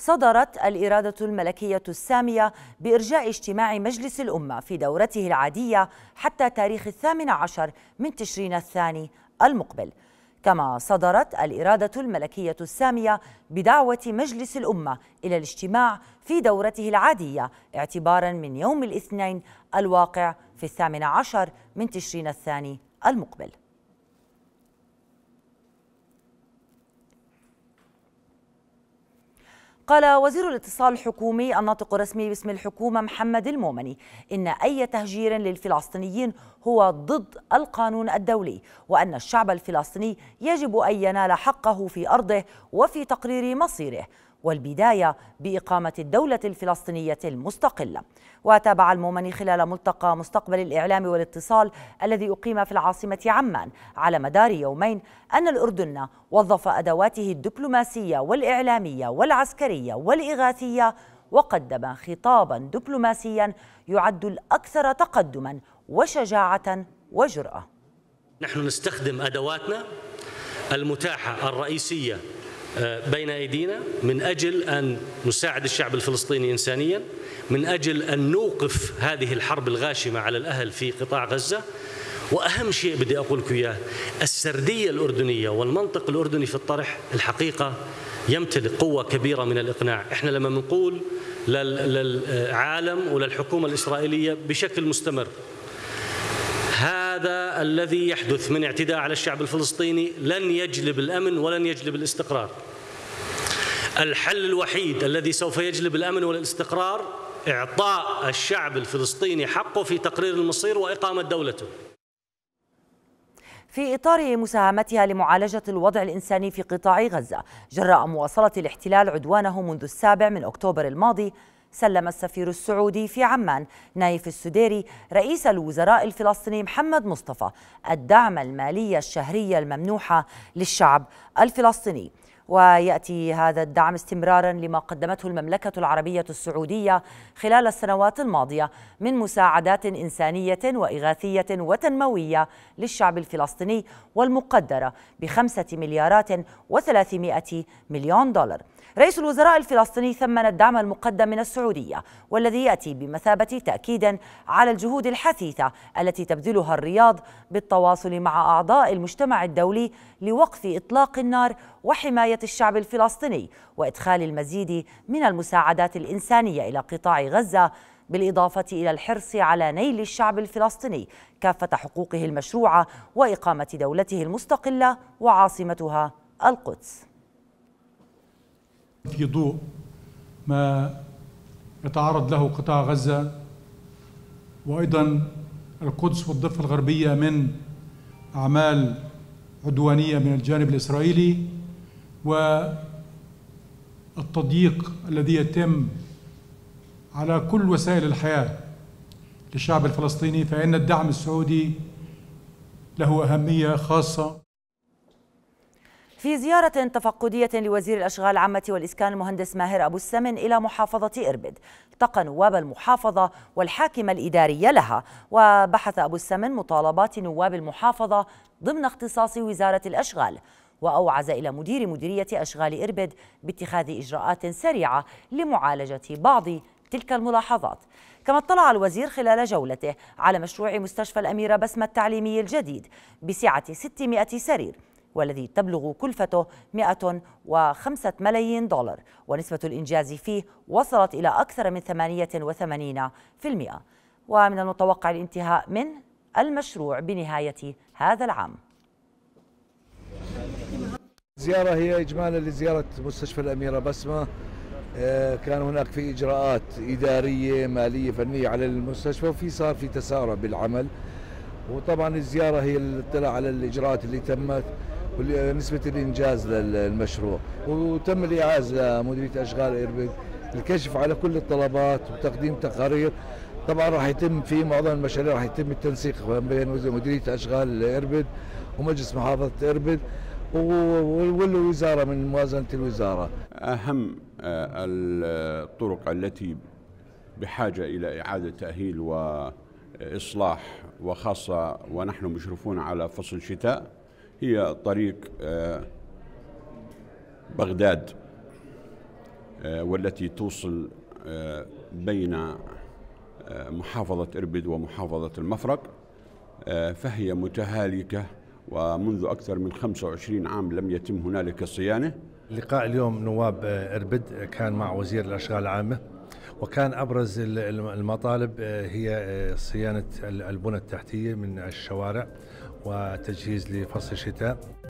صدرت الإرادة الملكية السامية بإرجاء اجتماع مجلس الأمة في دورته العادية حتى تاريخ الثامن عشر من تشرين الثاني المقبل كما صدرت الإرادة الملكية السامية بدعوة مجلس الأمة إلى الاجتماع في دورته العادية اعتبارا من يوم الاثنين الواقع في الثامن عشر من تشرين الثاني المقبل قال وزير الاتصال الحكومي الناطق الرسمي باسم الحكومة محمد المومني إن أي تهجير للفلسطينيين هو ضد القانون الدولي وأن الشعب الفلسطيني يجب أن ينال حقه في أرضه وفي تقرير مصيره والبداية بإقامة الدولة الفلسطينية المستقلة وتابع المؤمني خلال ملتقى مستقبل الإعلام والاتصال الذي أقيم في العاصمة عمان على مدار يومين أن الأردن وظف أدواته الدبلوماسية والإعلامية والعسكرية والإغاثية وقدم خطابا دبلوماسيا يعد الأكثر تقدما وشجاعة وجرأة نحن نستخدم أدواتنا المتاحة الرئيسية بين ايدينا من اجل ان نساعد الشعب الفلسطيني انسانيا من اجل ان نوقف هذه الحرب الغاشمه على الاهل في قطاع غزه واهم شيء بدي اقول لكم اياه السرديه الاردنيه والمنطق الاردني في الطرح الحقيقه يمتلك قوه كبيره من الاقناع، احنا لما بنقول للعالم وللحكومه الاسرائيليه بشكل مستمر هذا الذي يحدث من اعتداء على الشعب الفلسطيني لن يجلب الامن ولن يجلب الاستقرار. الحل الوحيد الذي سوف يجلب الامن والاستقرار اعطاء الشعب الفلسطيني حقه في تقرير المصير واقامه دولته. في إطار مساهمتها لمعالجة الوضع الإنساني في قطاع غزة جراء مواصلة الاحتلال عدوانه منذ السابع من أكتوبر الماضي سلم السفير السعودي في عمان نايف السديري رئيس الوزراء الفلسطيني محمد مصطفى الدعم المالي الشهري الممنوحة للشعب الفلسطيني ويأتي هذا الدعم استمرارا لما قدمته المملكة العربية السعودية خلال السنوات الماضية من مساعدات إنسانية وإغاثية وتنموية للشعب الفلسطيني والمقدرة بخمسة مليارات وثلاثمائة مليون دولار رئيس الوزراء الفلسطيني ثمن الدعم المقدم من السعودية والذي يأتي بمثابة تاكيدا على الجهود الحثيثة التي تبذلها الرياض بالتواصل مع أعضاء المجتمع الدولي لوقف إطلاق النار وحماية الشعب الفلسطيني وادخال المزيد من المساعدات الانسانيه الى قطاع غزه بالاضافه الى الحرص على نيل الشعب الفلسطيني كافه حقوقه المشروعه واقامه دولته المستقله وعاصمتها القدس. في ضوء ما يتعرض له قطاع غزه وايضا القدس والضفه الغربيه من اعمال عدوانيه من الجانب الاسرائيلي والتضييق الذي يتم على كل وسائل الحياة للشعب الفلسطيني فإن الدعم السعودي له أهمية خاصة في زيارة تفقدية لوزير الأشغال العامة والإسكان المهندس ماهر أبو السمن إلى محافظة إربد التقى نواب المحافظة والحاكم الإداري لها وبحث أبو السمن مطالبات نواب المحافظة ضمن اختصاص وزارة الأشغال وأوعز إلى مدير مديرية أشغال إربد باتخاذ إجراءات سريعة لمعالجة بعض تلك الملاحظات كما اطلع الوزير خلال جولته على مشروع مستشفى الأميرة بسمة التعليمي الجديد بسعة 600 سرير والذي تبلغ كلفته 105 ملايين دولار ونسبة الإنجاز فيه وصلت إلى أكثر من 88% ومن المتوقع الانتهاء من المشروع بنهاية هذا العام زيارة هي إجمالا لزيارة مستشفى الأميرة بسمة آه، كان هناك في إجراءات إدارية مالية فنية على المستشفى وفي صار في تسارع بالعمل وطبعا الزيارة هي الاطلاع على الإجراءات اللي تمت ونسبة الإنجاز للمشروع وتم الإعاز لمديرية أشغال إربد الكشف على كل الطلبات وتقديم تقارير طبعا راح يتم في معظم المشاريع راح يتم التنسيق بين مديريه اشغال اربد ومجلس محافظه اربد والوزاره من موازنه الوزاره. اهم آه، الطرق التي بحاجه الى اعاده تاهيل واصلاح وخاصه ونحن مشرفون على فصل الشتاء هي طريق آه، بغداد آه، والتي توصل بين محافظة إربد ومحافظة المفرق فهي متهالكة ومنذ أكثر من 25 عام لم يتم هنالك صيانة لقاء اليوم نواب إربد كان مع وزير الأشغال العامة وكان ابرز المطالب آه، هي آه، صيانه البنى التحتيه من الشوارع وتجهيز لفصل الشتاء